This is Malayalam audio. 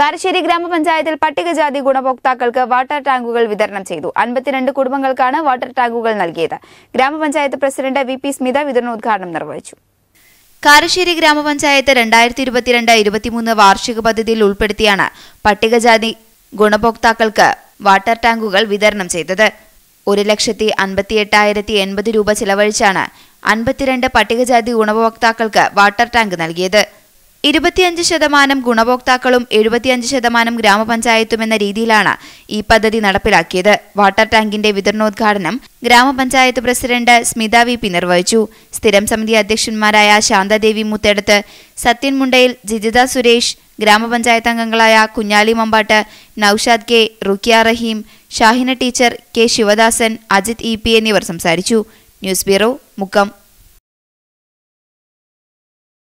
കാരശ്ശേരി ഗ്രാമപഞ്ചായത്തിൽ പട്ടികജാതി ഗുണഭോക്താക്കൾക്ക് വാട്ടർ ടാങ്കുകൾ വിതരണം ചെയ്തു അൻപത്തിരണ്ട് കുടുംബങ്ങൾക്കാണ് വാട്ടർ ടാങ്കുകൾ നൽകിയത് ഗ്രാമപഞ്ചായത്ത് പ്രസിഡന്റ് വി പി സ്മിത വിതരണോദ്ഘാടനം നിർവഹിച്ചു കാരശ്ശേരി ഗ്രാമപഞ്ചായത്ത് രണ്ടായിരത്തി ഇരുപത്തിരണ്ട് ഇരുപത്തിമൂന്ന് വാർഷിക പദ്ധതിയിൽ ഉൾപ്പെടുത്തിയാണ് പട്ടികജാതി ഗുണഭോക്താക്കൾക്ക് വാട്ടർ ടാങ്കുകൾ വിതരണം ചെയ്തത് ഒരു ലക്ഷത്തി അൻപത്തി എട്ടായിരത്തി എൺപത് രൂപ ചിലവഴിച്ചാണ് അൻപത്തിരണ്ട് പട്ടികജാതി ഗുണഭോക്താക്കൾക്ക് വാട്ടർ ടാങ്ക് നൽകിയത് ഇരുപത്തിയഞ്ച് ശതമാനം ഗുണഭോക്താക്കളും എഴുപത്തിയഞ്ച് ശതമാനം ഗ്രാമപഞ്ചായത്തും എന്ന രീതിയിലാണ് ഈ പദ്ധതി നടപ്പിലാക്കിയത് വാട്ടർ ടാങ്കിന്റെ വിതരണോദ്ഘാടനം ഗ്രാമപഞ്ചായത്ത് പ്രസിഡന്റ് സ്മിത വി പി നിർവഹിച്ചു സ്ഥിരം സമിതി അധ്യക്ഷന്മാരായ ശാന്തദേവി മുത്തെടുത്ത് സത്യൻ മുണ്ടയിൽ ജിജിത സുരേഷ് ഗ്രാമപഞ്ചായത്ത് അംഗങ്ങളായ Kunhali Mambattu Noushad K Rukkiya Rahim Shahina teacher K Sivadasan Ajith E P എന്നിവർ സംസാരിച്ചു ന്യൂസ് ബ്യൂറോ മുക്കം